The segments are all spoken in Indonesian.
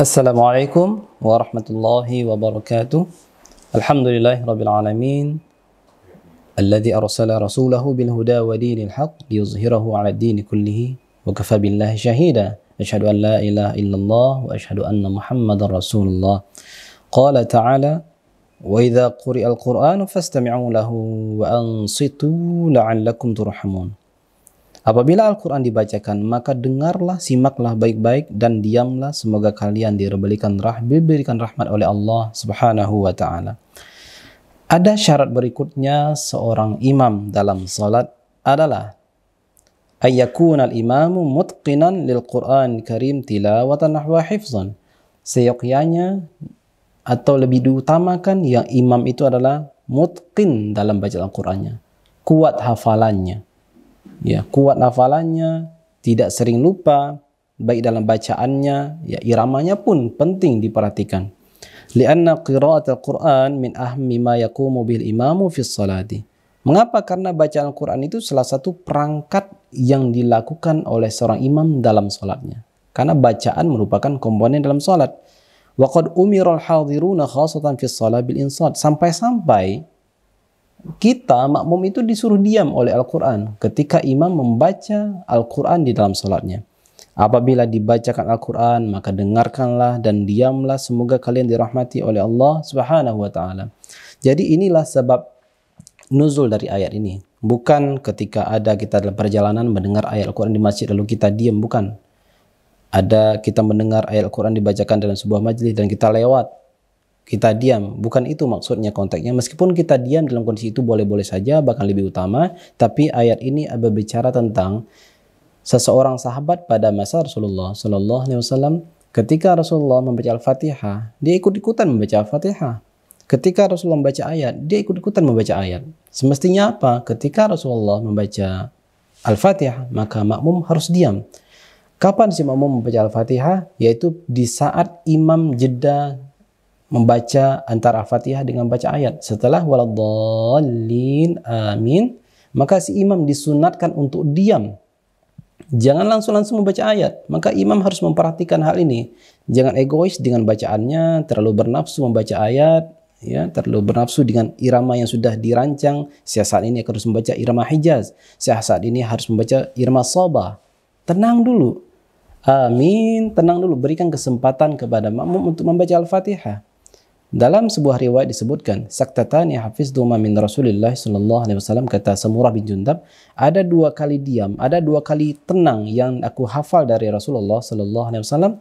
السلام عليكم ورحمة الله وبركاته الحمد لله رب العالمين الذي أرسل رسوله بالهدى ودين الحق ليظهره على الدين كله وكفى بالله شهيدا أشهد أن لا إله إلا الله وأشهد أن محمدا رسول الله قال تعالى وإذا قرئ القرآن فاستمعوا له وأنصتوا لعلكم ترحمون Apabila Al-Quran dibacakan, maka dengarlah, simaklah baik-baik, dan diamlah. Semoga kalian diberikan, rah diberikan rahmat oleh Allah Subhanahu wa Ta'ala. Ada syarat berikutnya seorang imam dalam salat adalah ayyakun al-imamu mutqinan lil Qur'an karim tilawatan nahwa hifzan. Seyogyanya atau lebih diutamakan yang imam itu adalah mutqin dalam bacaan Al-Qur'annya, kuat hafalannya ya kuat hafalannya, tidak sering lupa, baik dalam bacaannya, ya iramanya pun penting diperhatikan. Lianna qira'at al-Qur'an min ahmi ma yakumu bil imamu fi salati. Mengapa? Karena bacaan Al-Quran itu salah satu perangkat yang dilakukan oleh seorang imam dalam sholatnya. Karena bacaan merupakan komponen dalam sholat. Waqad umirul hadiruna khasatan fi salat bil insad. Sampai-sampai kita makmum itu disuruh diam oleh Al-Quran ketika imam membaca Al-Quran di dalam sholatnya. Apabila dibacakan Al-Quran, maka dengarkanlah dan diamlah. Semoga kalian dirahmati oleh Allah Subhanahu wa Ta'ala. Jadi, inilah sebab nuzul dari ayat ini. Bukan ketika ada kita dalam perjalanan mendengar ayat Al-Quran di masjid, lalu kita diam, bukan. Ada kita mendengar ayat Al-Quran dibacakan dalam sebuah majlis dan kita lewat, kita diam. Bukan itu maksudnya konteksnya. Meskipun kita diam dalam kondisi itu boleh-boleh saja, bahkan lebih utama. Tapi ayat ini berbicara tentang seseorang sahabat pada masa Rasulullah Shallallahu Alaihi Wasallam. Ketika Rasulullah membaca Al-Fatihah, dia ikut-ikutan membaca Al-Fatihah. Ketika Rasulullah membaca ayat, dia ikut-ikutan membaca ayat. Semestinya apa? Ketika Rasulullah membaca Al-Fatihah, maka makmum harus diam. Kapan si makmum membaca Al-Fatihah? Yaitu di saat imam jeda membaca antara Fatihah dengan baca ayat. Setelah waladhalin amin, maka si imam disunatkan untuk diam. Jangan langsung-langsung membaca ayat. Maka imam harus memperhatikan hal ini. Jangan egois dengan bacaannya, terlalu bernafsu membaca ayat, ya terlalu bernafsu dengan irama yang sudah dirancang. Saya saat ini harus membaca irama Hijaz. Saya saat ini harus membaca irama soba. Tenang dulu. Amin. Tenang dulu. Berikan kesempatan kepada makmum untuk membaca Al-Fatihah. Dalam sebuah riwayat disebutkan, Saktatani ya hafiz min Rasulullah sallallahu alaihi wasallam kata Samurah bin Jundab, ada dua kali diam, ada dua kali tenang yang aku hafal dari Rasulullah sallallahu alaihi wasallam.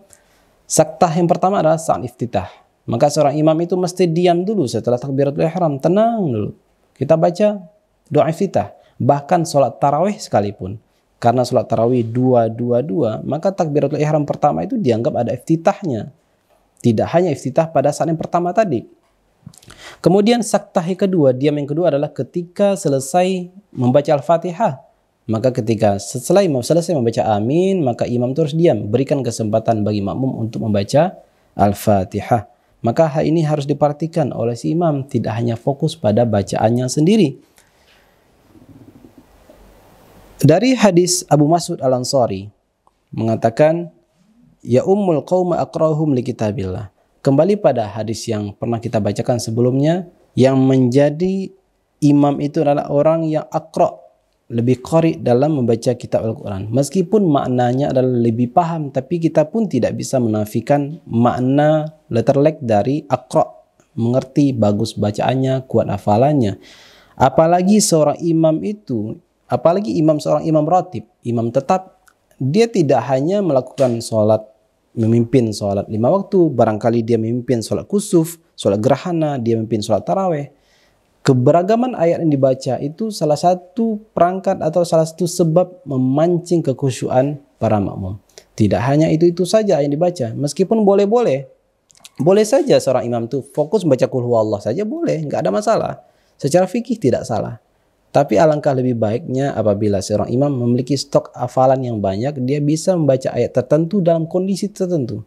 Saktah yang pertama adalah saat iftitah. Maka seorang imam itu mesti diam dulu setelah takbiratul ihram, tenang dulu. Kita baca doa iftitah, bahkan sholat tarawih sekalipun. Karena sholat tarawih dua, dua, dua, maka takbiratul ihram pertama itu dianggap ada iftitahnya. Tidak hanya iftitah pada saat yang pertama tadi. Kemudian saktahi kedua, diam yang kedua adalah ketika selesai membaca Al-Fatihah. Maka ketika setelah imam selesai membaca amin, maka imam terus diam. Berikan kesempatan bagi makmum untuk membaca Al-Fatihah. Maka hal ini harus diperhatikan oleh si imam. Tidak hanya fokus pada bacaannya sendiri. Dari hadis Abu Mas'ud Al-Ansari mengatakan ya ummul qauma aqrahum li kitabillah. Kembali pada hadis yang pernah kita bacakan sebelumnya yang menjadi imam itu adalah orang yang akro lebih qari dalam membaca kitab Al-Quran. Meskipun maknanya adalah lebih paham, tapi kita pun tidak bisa menafikan makna letterlek dari akro. Mengerti bagus bacaannya, kuat hafalannya. Apalagi seorang imam itu, apalagi imam seorang imam ratib, imam tetap dia tidak hanya melakukan sholat, memimpin sholat lima waktu, barangkali dia memimpin sholat kusuf, sholat gerhana, dia memimpin sholat taraweh. Keberagaman ayat yang dibaca itu salah satu perangkat atau salah satu sebab memancing kekhusyuan para makmum. Tidak hanya itu-itu saja yang dibaca, meskipun boleh-boleh. Boleh saja seorang imam itu fokus membaca kulhu Allah saja boleh, nggak ada masalah. Secara fikih tidak salah. Tapi alangkah lebih baiknya apabila seorang imam memiliki stok hafalan yang banyak, dia bisa membaca ayat tertentu dalam kondisi tertentu.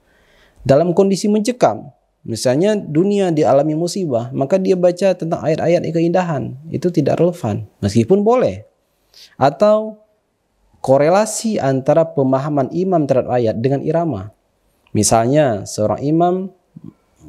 Dalam kondisi mencekam, misalnya dunia dialami musibah, maka dia baca tentang ayat-ayat keindahan. Itu tidak relevan, meskipun boleh. Atau korelasi antara pemahaman imam terhadap ayat dengan irama. Misalnya seorang imam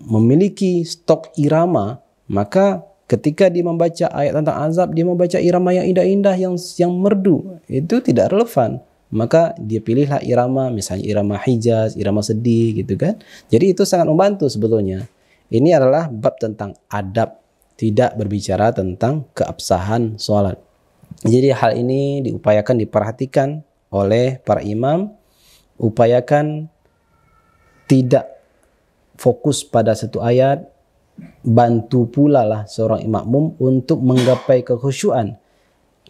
memiliki stok irama, maka Ketika dia membaca ayat tentang azab, dia membaca irama yang indah-indah yang yang merdu. Itu tidak relevan. Maka dia pilihlah irama, misalnya irama hijaz, irama sedih gitu kan. Jadi itu sangat membantu sebetulnya. Ini adalah bab tentang adab, tidak berbicara tentang keabsahan sholat. Jadi hal ini diupayakan diperhatikan oleh para imam, upayakan tidak fokus pada satu ayat, bantu pula lah seorang makmum untuk menggapai kekhusyuan.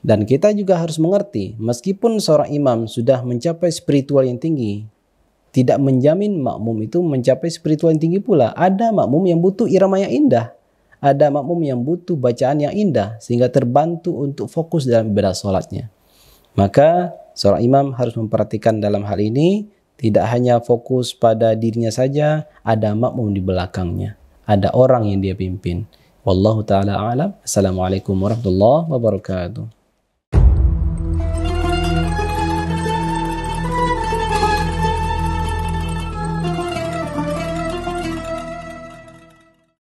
Dan kita juga harus mengerti, meskipun seorang imam sudah mencapai spiritual yang tinggi, tidak menjamin makmum itu mencapai spiritual yang tinggi pula. Ada makmum yang butuh irama yang indah, ada makmum yang butuh bacaan yang indah sehingga terbantu untuk fokus dalam ibadah sholatnya. Maka seorang imam harus memperhatikan dalam hal ini tidak hanya fokus pada dirinya saja, ada makmum di belakangnya ada orang yang dia pimpin. Wallahu taala alam. Assalamualaikum warahmatullahi wabarakatuh.